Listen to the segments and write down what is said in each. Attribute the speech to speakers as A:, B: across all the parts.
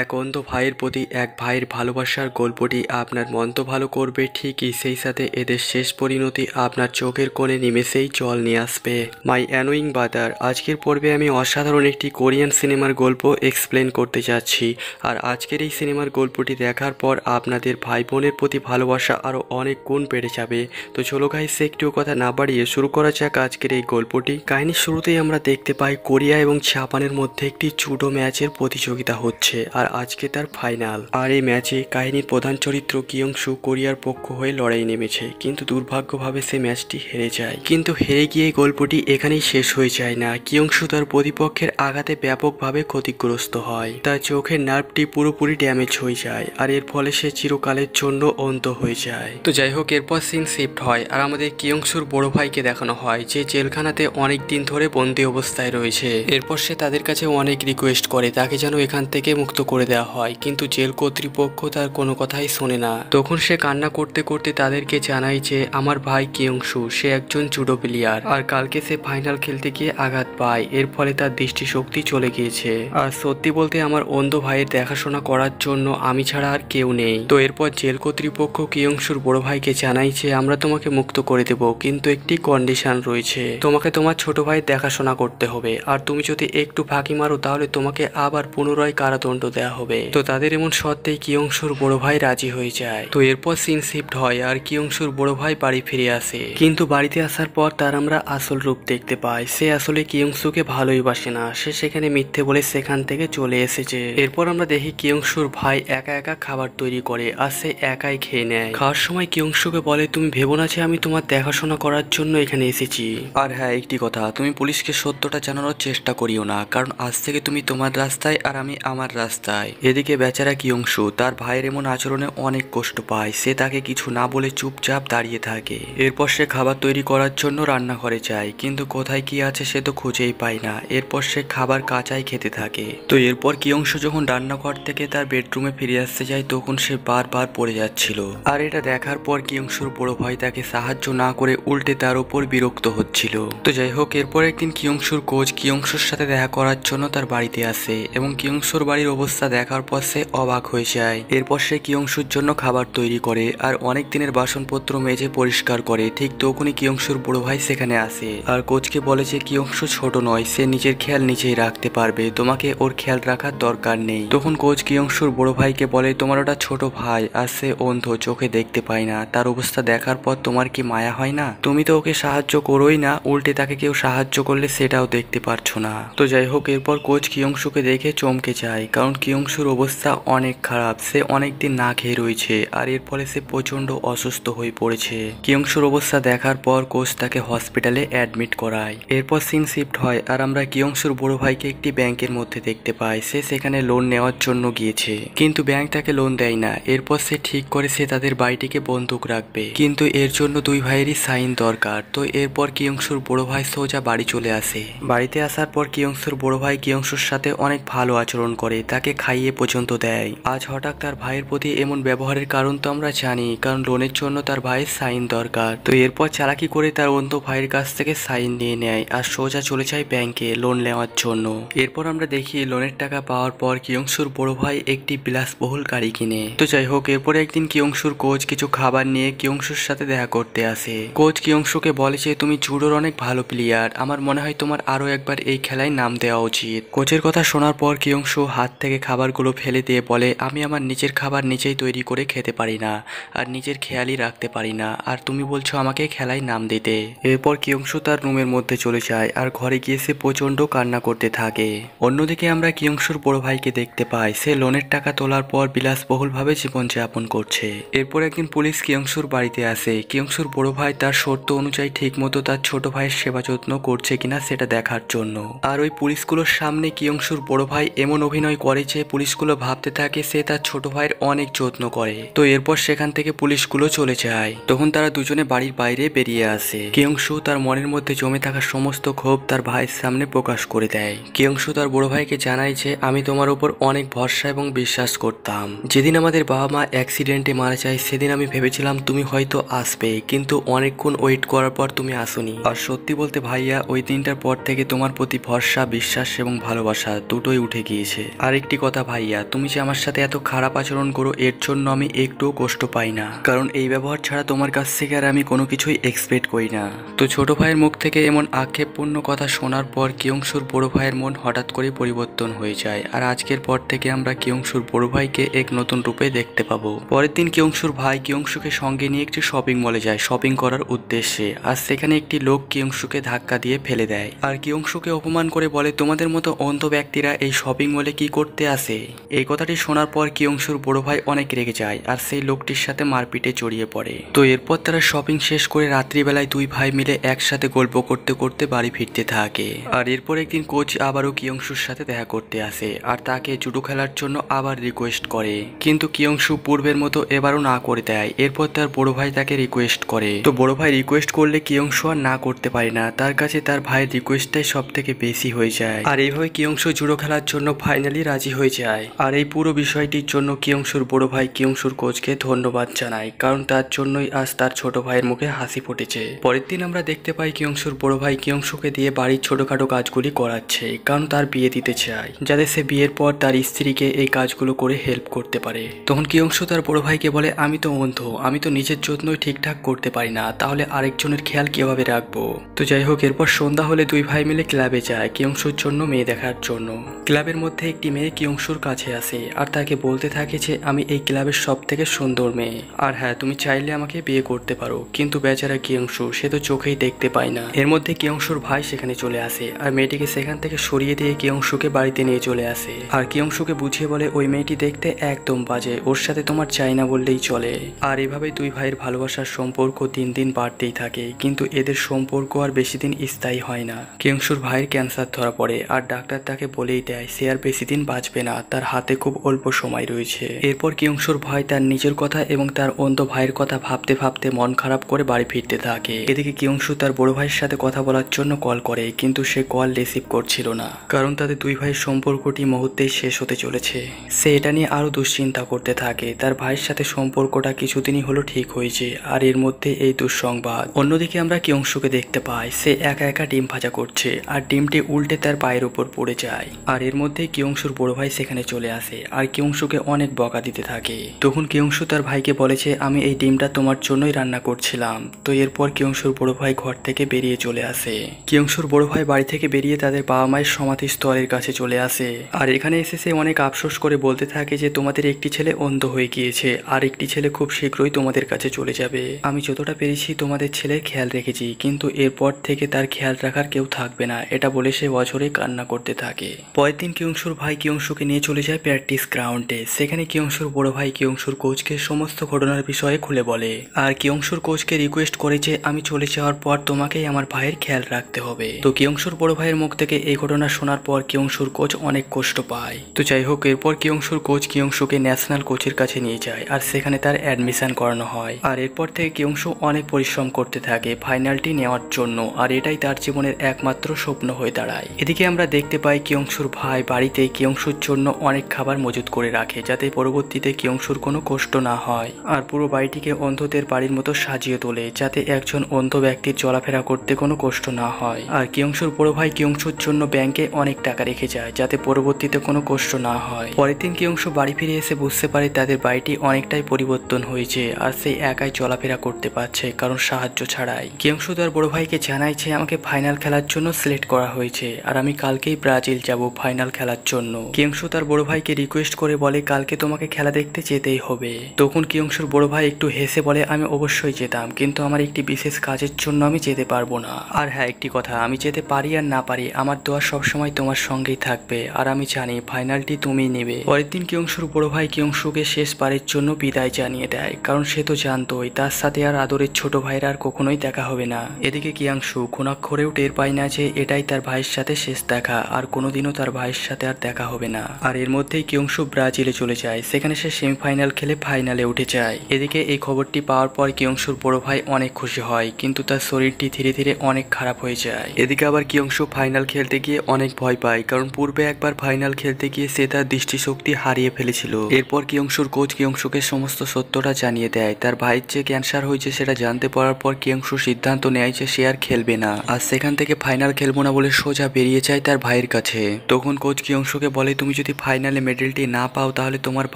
A: এক অন্ধ ভাইয়ের প্রতি এক ভাইয়ের ভালোবাসার গল্পটি আপনার মন তো ভালো করবে ঠিকই সেই সাথে এদের শেষ পরিণতি আপনার চোখের কোণে নিমেষেই জল নিয়ে আসবে মাই অ্যানোয়িং বাদার আজকের পর্বে আমি অসাধারণ একটি কোরিয়ান সিনেমার গল্প এক্সপ্লেন করতে যাচ্ছি আর আজকের এই সিনেমার গল্পটি দেখার পর আপনাদের ভাই বোনের প্রতি ভালোবাসা আরও অনেক গুণ বেড়ে যাবে তো চলো ভাই সে একটিও কথা না বাড়িয়ে শুরু করা যাক আজকের এই গল্পটি কাহিনীর শুরুতেই আমরা দেখতে পাই কোরিয়া এবং জাপানের মধ্যে একটি চুডো ম্যাচের প্রতিযোগিতা হচ্ছে আর আজকে তার ফাইনাল আর এই ম্যাচে কাহিনীর প্রধান চরিত্র কিয়ংশু কোরিয়ার পক্ষ হয়ে লড়াই নেমেছে কিন্তু দুর্ভাগ্যভাবে সে ম্যাচটি হেরে যায় কিন্তু হেরে গিয়ে গল্পটি এখানেই শেষ হয়ে যায় না কিয়ংশু তার প্রতিপক্ষের আঘাতে ব্যাপকভাবে ক্ষতিগ্রস্ত হয় তার চোখের নার্ভটি পুরোপুরি ড্যামেজ হয়ে যায় আর এর ফলে সে চিরকালের জন্য অন্ত হয়ে যায় তো যাই হোক এরপর সিন শিফট হয় আর আমাদের কিয়ংশুর বড় ভাইকে দেখানো হয় যে জেলখানাতে অনেক দিন ধরে বন্দি অবস্থায় রয়েছে এরপর সে তাদের কাছে অনেক রিকোয়েস্ট করে তাকে যেন এখান থেকে মুক্ত করে দেওয়া হয় কিন্তু জেল কর্তৃপক্ষ তার কোনো কথাই শোনে না তখন সে কান্না করতে করতে তাদেরকে জানায় যে আমার ভাই কিয়ংশু সে একজন জুডো প্লেয়ার আর কালকে সে ফাইনাল খেলতে গিয়ে আঘাত পায় এর ফলে তার দৃষ্টিশক্তি চলে গিয়েছে আর সত্যি বলতে আমার অন্ধ ভাইয়ের দেখাশোনা করার জন্য আমি ছাড়া আর কেউ নেই তো এরপর জেল কর্তৃপক্ষ কিয়ংশুর বড় ভাইকে জানাইছে আমরা তোমাকে মুক্ত করে দেব কিন্তু একটি কন্ডিশন রয়েছে তোমাকে তোমার ছোট ভাইয়ের দেখাশোনা করতে হবে আর তুমি যদি একটু ফাঁকি মারো তাহলে তোমাকে আবার পুনরায় কারাদণ্ড দেওয়া হবে তো তাদের এমন সত্ত্বে কিয়ংশুর বড় ভাই রাজি হয়ে যায় তো এরপর সিন শিফট হয় আর কিয়ংশুর বড় ভাই বাড়ি ফিরে আসে কিন্তু বাড়িতে আসার পর তার আমরা আসল রূপ দেখতে পাই সে আসলে কিয়ংশুকে ভালোই বাসে না সে সেখানে মিথ্যে বলে সেখান থেকে চলে এসেছে এরপর আমরা দেখি কিয়ংশুর ভাই একা একা খাবার তৈরি করে আর সে একাই খেয়ে নেয় খাওয়ার সময় কিয়ংশুকে বলে তুমি ভেবো না যে আমি তোমার দেখাশোনা করার জন্য এখানে এসেছি আর হ্যাঁ একটি কথা তুমি পুলিশকে সত্যটা জানানোর চেষ্টা করিও না কারণ আজ থেকে তুমি তোমার রাস্তায় আর আমি আমার রাস্তায় অবস্থায় এদিকে বেচারা কিয়ংশু তার ভাইয়ের এমন আচরণে অনেক কষ্ট পায় সে তাকে কিছু না বলে চুপচাপ দাঁড়িয়ে থাকে এরপর সে খাবার তৈরি করার জন্য রান্নাঘরে যায় কিন্তু কোথায় কি আছে সে তো খুঁজেই পায় না এরপর সে খাবার কাঁচাই খেতে থাকে তো এরপর কিয়ংশু যখন রান্নাঘর থেকে তার বেডরুমে ফিরে আসতে যায় তখন সে বারবার পড়ে যাচ্ছিল আর এটা দেখার পর কিয়ংশুর বড় ভাই তাকে সাহায্য না করে উল্টে তার উপর বিরক্ত হচ্ছিল তো যাই হোক এরপর একদিন কিয়ংশুর কোচ কিয়ংশুর সাথে দেখা করার জন্য তার বাড়িতে আসে এবং কিয়ংশুর বাড়ির অবস্থা অবস্থা দেখার পর সে অবাক হয়ে যায় এরপর সে কিয়ংশুর জন্য খাবার তৈরি করে আর অনেক দিনের বাসনপত্র মেঝে পরিষ্কার করে ঠিক তখনই কিয়ংশুর বড় ভাই সেখানে আসে আর কোচকে বলে যে কিয়ংশু ছোট নয় সে নিজের খেয়াল নিজেই রাখতে পারবে তোমাকে ওর খেয়াল রাখার দরকার নেই তখন কোচ কিয়ংশুর বড় ভাইকে বলে তোমার ওটা ছোট ভাই আর সে অন্ধ চোখে দেখতে পায় না তার অবস্থা দেখার পর তোমার কি মায়া হয় না তুমি তো ওকে সাহায্য করোই না উল্টে তাকে কেউ সাহায্য করলে সেটাও দেখতে পারছো না তো যাই হোক এরপর কোচ কিয়ংশুকে দেখে চমকে যায় কারণ অংশের অবস্থা অনেক খারাপ সে অনেকদিন না খেয়ে রয়েছে আর এর ফলে সে প্রচন্ড অসুস্থ হয়ে পড়েছে কিয়ংশুর অবস্থা দেখার পর কোচ তাকে হসপিটালে অ্যাডমিট করায় এরপর সিন শিফট হয় আর আমরা কিয়ংশুর বড় ভাইকে একটি ব্যাংকের মধ্যে দেখতে পাই সে সেখানে লোন নেওয়ার জন্য গিয়েছে কিন্তু ব্যাংক তাকে লোন দেয় না এরপর সে ঠিক করে সে তাদের বাড়িটিকে বন্দুক রাখবে কিন্তু এর জন্য দুই ভাইয়েরই সাইন দরকার তো এরপর কিয়ংশুর বড় ভাই সোজা বাড়ি চলে আসে বাড়িতে আসার পর কিয়ংশুর বড় ভাই কিয়ংশুর সাথে অনেক ভালো আচরণ করে তাকে ভাইকে খাইয়ে পর্যন্ত দেয় আজ হঠাৎ তার ভাইয়ের প্রতি এমন ব্যবহারের কারণ তো আমরা জানি কারণ লোনের জন্য তার ভাইয়ের সাইন দরকার তো এরপর চালাকি করে তার অন্ত ভাইয়ের কাছ থেকে সাইন নিয়ে নেয় আর সোজা চলে যায় ব্যাংকে লোন নেওয়ার জন্য এরপর আমরা দেখি লোনের টাকা পাওয়ার পর কিয়ংশুর বড় ভাই একটি বিলাসবহুল গাড়ি কিনে তো যাই হোক এরপরে একদিন কিয়ংশুর কোচ কিছু খাবার নিয়ে কিয়ংশুর সাথে দেখা করতে আসে কোচ কিয়ংশুকে বলে যে তুমি জুডোর অনেক ভালো প্লেয়ার আমার মনে হয় তোমার আরো একবার এই খেলায় নাম দেওয়া উচিত কোচের কথা শোনার পর কিয়ংশু হাত থেকে খাবারগুলো ফেলে দিয়ে বলে আমি আমার নিজের খাবার নিজেই তৈরি করে খেতে পারি না আর নিজের খেয়ালই রাখতে পারি না আর তুমি বলছো আমাকে খেলায় নাম দিতে এরপর কিয়ংশু তার রুমের মধ্যে চলে যায় আর ঘরে গিয়ে সে প্রচণ্ড কান্না করতে থাকে অন্যদিকে আমরা কিয়ংশুর বড় ভাইকে দেখতে পাই সে লোনের টাকা তোলার পর বিলাসবহুলভাবে জীবনযাপন করছে এরপর একদিন পুলিশ কিয়ংশুর বাড়িতে আসে কিয়ংশুর বড় ভাই তার শর্ত অনুযায়ী ঠিকমতো তার ছোট ভাইয়ের সেবা যত্ন করছে কিনা সেটা দেখার জন্য আর ওই পুলিশগুলোর সামনে কিয়ংশুর বড় ভাই এমন অভিনয় করে যে পুলিশগুলো ভাবতে থাকে সে তার ছোট ভাইয়ের অনেক যত্ন করে তো এরপর সেখান থেকে পুলিশগুলো চলে যায় তখন তারা দুজনে বাড়ির বাইরে বেরিয়ে আসে কেয়ংশু তার মনের মধ্যে জমে থাকা সমস্ত ক্ষোভ তার ভাইয়ের সামনে প্রকাশ করে দেয় কেয়ংশু তার বড় ভাইকে জানায় যে আমি তোমার উপর অনেক ভরসা এবং বিশ্বাস করতাম যেদিন আমাদের বাবা মা অ্যাক্সিডেন্টে মারা যায় সেদিন আমি ভেবেছিলাম তুমি হয়তো আসবে কিন্তু অনেকক্ষণ ওয়েট করার পর তুমি আসোনি আর সত্যি বলতে ভাইয়া ওই দিনটার পর থেকে তোমার প্রতি ভরসা বিশ্বাস এবং ভালোবাসা দুটোই উঠে গিয়েছে আর কথা ভাইয়া তুমি যে আমার সাথে এত খারাপ আচরণ করো এর জন্য আমি একটুও কষ্ট পাই না কারণ এই ব্যবহার ছাড়া তোমার কাছ থেকে আর আমি কোনো কিছুই এক্সপেক্ট করি না তো ছোট ভাইয়ের মুখ থেকে এমন আক্ষেপপূর্ণ কথা শোনার পর কিয়ংশুর বড় ভাইয়ের মন হঠাৎ করে পরিবর্তন হয়ে যায় আর আজকের পর থেকে আমরা কিয়ংশুর বড় ভাইকে এক নতুন রূপে দেখতে পাবো পরের দিন কিয়ংশুর ভাই কিয়ংশুকে সঙ্গে নিয়ে একটি শপিং মলে যায় শপিং করার উদ্দেশ্যে আর সেখানে একটি লোক কিয়ংশুকে ধাক্কা দিয়ে ফেলে দেয় আর কিয়ংশুকে অপমান করে বলে তোমাদের মতো অন্ধ ব্যক্তিরা এই শপিং মলে কি করতে আসে এই কথাটি শোনার পর কিয়ংশুর বড় ভাই অনেক রেগে যায় আর সেই লোকটির সাথে মারপিটে জড়িয়ে পড়ে তো এরপর তারা শপিং শেষ করে রাত্রিবেলায় দুই ভাই মিলে একসাথে গল্প করতে করতে বাড়ি ফিরতে থাকে আর এরপর একদিন কোচ আবারও কিয়ংশুর সাথে দেখা করতে আসে আর তাকে জুডো খেলার জন্য আবার রিকোয়েস্ট করে কিন্তু কিয়ংশু পূর্বের মতো এবারও না করে দেয় এরপর তার বড় ভাই তাকে রিকোয়েস্ট করে তো বড় ভাই রিকোয়েস্ট করলে কিয়ংশু আর না করতে পারে না তার কাছে তার ভাইয়ের রিকোয়েস্টটাই সব থেকে বেশি হয়ে যায় আর এইভাবে কিয়ংশু জুডো খেলার জন্য ফাইনালি রাজি হয়ে যায় আর এই পুরো বিষয়টির জন্য কিয়ংশুর বড় ভাই কিয়ংশুর কোচকে ধন্যবাদ জানায় কারণ তার জন্যই আজ তার ছোট ভাইয়ের মুখে হাসি ফুটেছে পরের দিন আমরা দেখতে পাই কিয়ংশুর বড় ভাই কিয়ংশুকে দিয়ে বাড়ির ছোটখাটো কাজগুলি করাচ্ছে কারণ তার বিয়ে দিতে চায় যাতে সে বিয়ের পর তার স্ত্রীকে এই কাজগুলো করে হেল্প করতে পারে তখন কিয়ংশু তার বড় ভাইকে বলে আমি তো অন্ধ আমি তো নিজের যত্নই ঠিকঠাক করতে পারি না তাহলে আরেকজনের খেয়াল কিভাবে রাখবো তো যাই হোক এরপর সন্ধ্যা হলে দুই ভাই মিলে ক্লাবে যায় কিয়ংশুর জন্য মেয়ে দেখার জন্য ক্লাবের মধ্যে একটি মেয়ে অংশর কাছে আসে আর তাকে বলতে থাকে যে আমি এই ক্লাবের সব থেকে সুন্দর মেয়ে আর হ্যাঁ তুমি চাইলে আমাকে বিয়ে করতে পারো কিন্তু বেচারা কিয়ংশু সে তো চোখেই দেখতে পায় না এর মধ্যে কিয়ংশুর ভাই সেখানে চলে আসে আর মেয়েটিকে সেখান থেকে সরিয়ে দিয়ে অংশকে বাড়িতে নিয়ে চলে আসে আর কিয়ংশুকে বুঝিয়ে বলে ওই মেয়েটি দেখতে একদম বাজে ওর সাথে তোমার চাই না বললেই চলে আর এভাবেই দুই ভাইয়ের ভালোবাসার সম্পর্ক দিন দিন বাড়তেই থাকে কিন্তু এদের সম্পর্ক আর বেশি দিন স্থায়ী হয় না কিয়ংশুর ভাইয়ের ক্যান্সার ধরা পড়ে আর ডাক্তার তাকে বলেই দেয় সে আর বেশি দিন বাঁচবে বাঁচবে না তার হাতে খুব অল্প সময় রয়েছে এরপর কিয়ংশুর ভাই তার নিজের কথা এবং তার অন্ধ ভাইয়ের কথা ভাবতে ভাবতে মন খারাপ করে বাড়ি ফিরতে থাকে এদিকে কিয়ংশু তার বড় ভাইয়ের সাথে কথা বলার জন্য কল করে কিন্তু সে কল রিসিভ করছিল না কারণ তাদের দুই ভাইয়ের সম্পর্কটি মুহূর্তেই শেষ হতে চলেছে সে এটা নিয়ে আরো দুশ্চিন্তা করতে থাকে তার ভাইয়ের সাথে সম্পর্কটা কিছুদিনই হলো ঠিক হয়েছে আর এর মধ্যে এই দুঃসংবাদ অন্যদিকে আমরা কিয়ংশুকে দেখতে পাই সে একা একা ডিম ভাজা করছে আর ডিমটি উল্টে তার পায়ের উপর পড়ে যায় আর এর মধ্যে কিয়ংশুর বড় ভাই সেখানে চলে আসে আর কেউংশুকে অনেক বকা দিতে থাকে তখন কেউংশু তার ভাইকে বলেছে আমি এই ডিমটা তোমার জন্যই রান্না করছিলাম তো এরপর কেউংশুর বড় ভাই ঘর থেকে বেরিয়ে চলে আসে কেউংশুর বড় ভাই বাড়ি থেকে বেরিয়ে তাদের বাবা মায়ের সমাধি স্তরের কাছে চলে আসে আর এখানে এসে সে অনেক আফসোস করে বলতে থাকে যে তোমাদের একটি ছেলে অন্ধ হয়ে গিয়েছে আর একটি ছেলে খুব শীঘ্রই তোমাদের কাছে চলে যাবে আমি যতটা পেরেছি তোমাদের ছেলের খেয়াল রেখেছি কিন্তু এরপর থেকে তার খেয়াল রাখার কেউ থাকবে না এটা বলে সে বছরে কান্না করতে থাকে পরের দিন কেউংশুর ভাই কিংশু কিয়ংশুকে নিয়ে চলে যায় প্র্যাকটিস গ্রাউন্ডে সেখানে কিয়ংশুর বড় ভাই কিয়ংশুর কোচকে সমস্ত ঘটনার বিষয়ে খুলে বলে আর কিয়ংশুর কোচকে রিকোয়েস্ট করে যে আমি চলে যাওয়ার পর তোমাকেই আমার ভাইয়ের খেয়াল রাখতে হবে তো কিয়ংশুর বড় ভাইয়ের মুখ থেকে এই ঘটনা শোনার পর কিয়ংশুর কোচ অনেক কষ্ট পায় তো যাই হোক এরপর কিয়ংশুর কোচ কিয়ংশুকে ন্যাশনাল কোচের কাছে নিয়ে যায় আর সেখানে তার অ্যাডমিশন করানো হয় আর এরপর থেকে কিয়ংশু অনেক পরিশ্রম করতে থাকে ফাইনালটি নেওয়ার জন্য আর এটাই তার জীবনের একমাত্র স্বপ্ন হয়ে দাঁড়ায় এদিকে আমরা দেখতে পাই কিয়ংশুর ভাই বাড়িতে কিয়ংশুর শিশুর জন্য অনেক খাবার মজুত করে রাখে যাতে পরবর্তীতে কিয়ংশুর কোনো কষ্ট না হয় আর পুরো বাড়িটিকে অন্ধদের বাড়ির মতো সাজিয়ে তোলে যাতে একজন অন্ধ ব্যক্তির চলাফেরা করতে কোনো কষ্ট না হয় আর কিয়ংশুর বড় ভাই কিয়ংশুর জন্য ব্যাংকে অনেক টাকা রেখে যায় যাতে পরবর্তীতে কোনো কষ্ট না হয় পরের দিন কিয়ংশু বাড়ি ফিরে এসে বুঝতে পারে তাদের বাড়িটি অনেকটাই পরিবর্তন হয়েছে আর সে একাই চলাফেরা করতে পারছে কারণ সাহায্য ছাড়াই কিয়ংশু তার বড় ভাইকে জানায় যে আমাকে ফাইনাল খেলার জন্য সিলেক্ট করা হয়েছে আর আমি কালকেই ব্রাজিল যাব ফাইনাল খেলার জন্য কিয়ংশু তার বড় ভাইকে রিকোয়েস্ট করে বলে কালকে তোমাকে খেলা দেখতে যেতেই হবে তখন কিয়ংশুর বড় ভাই একটু হেসে বলে আমি অবশ্যই যেতাম কিন্তু আমার একটি বিশেষ কাজের জন্য আমি যেতে পারবো না আর হ্যাঁ একটি কথা আমি যেতে পারি আর না পারি আমার দোয়া সবসময় তোমার সঙ্গেই থাকবে আর আমি জানি ফাইনালটি তুমি নেবে পরের দিন কিয়ংশুর বড় ভাই কিয়ংশুকে শেষ পারের জন্য বিদায় জানিয়ে দেয় কারণ সে তো জানতোই তার সাথে আর আদরের ছোট ভাইয়ের আর কখনোই দেখা হবে না এদিকে কিয়াংশু খোনাক্ষরেও টের পায় না যে এটাই তার ভাইয়ের সাথে শেষ দেখা আর কোনোদিনও তার ভাইয়ের সাথে আর দেখা হবে না না আর এর মধ্যেই কিংশ ব্রাজিলে চলে যায় সেখানে সে সেমিফাইনাল খেলে ফাইনালে উঠে যায় এদিকে এই খবরটি পাওয়ার পর কিয়ংশুর বড় ভাই অনেক খুশি হয় কিন্তু তার শরীরটি ধীরে ধীরে অনেক খারাপ হয়ে যায় এদিকে আবার কিয়ংশু ফাইনাল খেলতে গিয়ে অনেক ভয় পায় কারণ পূর্বে একবার ফাইনাল খেলতে গিয়ে সে তার দৃষ্টিশক্তি হারিয়ে ফেলেছিল এরপর কিয়ংশুর কোচ কিয়ংশুকে সমস্ত সত্যটা জানিয়ে দেয় তার ভাইয়ের যে ক্যান্সার হয়েছে সেটা জানতে পারার পর কিয়ংশু সিদ্ধান্ত নেয় যে সে আর খেলবে না আর সেখান থেকে ফাইনাল খেলবো না বলে সোজা বেরিয়ে যায় তার ভাইয়ের কাছে তখন কোচ কিয়ংশুকে বলে তুমি তুমি যদি ফাইনালে মেডেলটি না পাও তাহলে তোমার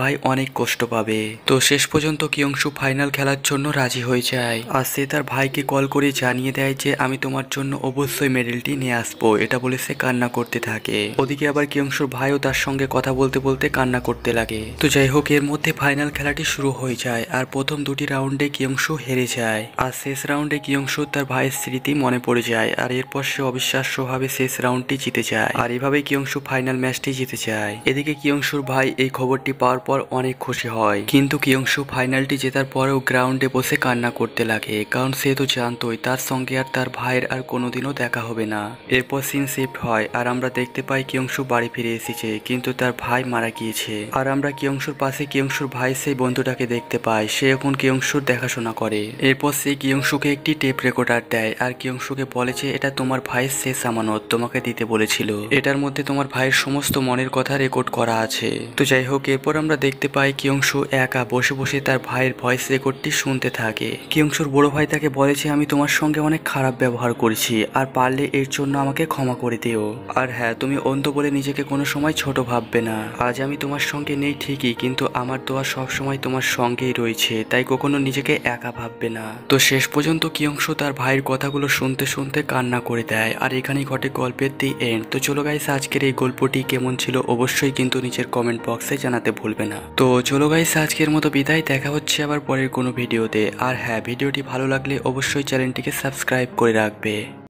A: ভাই অনেক কষ্ট পাবে তো শেষ পর্যন্ত কিয়ংশু ফাইনাল খেলার জন্য রাজি হয়ে যায় আর সে তার ভাইকে কল করে জানিয়ে দেয় যে আমি তোমার জন্য অবশ্যই মেডেলটি নিয়ে আসবো এটা বলে সে কান্না করতে থাকে ওদিকে আবার কিয়ংশুর ভাইও তার সঙ্গে কথা বলতে বলতে কান্না করতে লাগে তো যাই হোক এর মধ্যে ফাইনাল খেলাটি শুরু হয়ে যায় আর প্রথম দুটি রাউন্ডে কিয়ংশু হেরে যায় আর শেষ রাউন্ডে কিয়ংশু তার ভাইয়ের স্মৃতি মনে পড়ে যায় আর এরপর সে অবিশ্বাস্যভাবে শেষ রাউন্ডটি জিতে যায় আর এভাবেই কিয়ংশু ফাইনাল ম্যাচটি জিতে যায় যায় এদিকে কিয়ংশুর ভাই এই খবরটি পাওয়ার পর অনেক খুশি হয় কিন্তু কিয়ংশু ফাইনালটি জেতার পরেও গ্রাউন্ডে বসে কান্না করতে লাগে কারণ সে তো জানতোই তার সঙ্গে আর তার ভাইয়ের আর কোনোদিনও দেখা হবে না এরপর সিন শিফট হয় আর আমরা দেখতে পাই কিয়ংশু বাড়ি ফিরে এসেছে কিন্তু তার ভাই মারা গিয়েছে আর আমরা কিয়ংশুর পাশে কিয়ংশুর ভাই সেই বন্ধুটাকে দেখতে পাই সে এখন কিয়ংশুর দেখাশোনা করে এরপর সে কিয়ংশুকে একটি টেপ রেকর্ডার দেয় আর কিয়ংশুকে বলে যে এটা তোমার ভাইয়ের শেষ আমানত তোমাকে দিতে বলেছিল এটার মধ্যে তোমার ভাইয়ের সমস্ত মনের কথা কথা রেকর্ড করা আছে তো যাই হোক এরপর আমরা দেখতে পাই কিয়ংশু একা বসে বসে তার ভাইয়ের ভয়েস রেকর্ডটি শুনতে থাকে কিয়ংশুর বড় ভাই তাকে বলেছে আমি তোমার সঙ্গে অনেক খারাপ ব্যবহার করেছি আর পারলে এর জন্য আমাকে ক্ষমা করে দিও আর হ্যাঁ তুমি অন্ধ বলে নিজেকে কোনো সময় ছোট ভাববে না আজ আমি তোমার সঙ্গে নেই ঠিকই কিন্তু আমার দোয়া সবসময় তোমার সঙ্গেই রয়েছে তাই কখনো নিজেকে একা ভাববে না তো শেষ পর্যন্ত কিয়ংশ তার ভাইয়ের কথাগুলো শুনতে শুনতে কান্না করে দেয় আর এখানেই ঘটে গল্পের দি এন্ড তো চলো গাইস আজকের এই গল্পটি কেমন ছিল অবশ্যই কিন্তু নিচের কমেন্ট বক্সে জানাতে ভুলবে না তো চলো গাইস আজকের মতো বিদায় দেখা হচ্ছে আবার পরের কোনো ভিডিওতে আর হ্যাঁ ভিডিওটি ভালো লাগলে অবশ্যই চ্যানেলটিকে সাবস্ক্রাইব করে রাখবে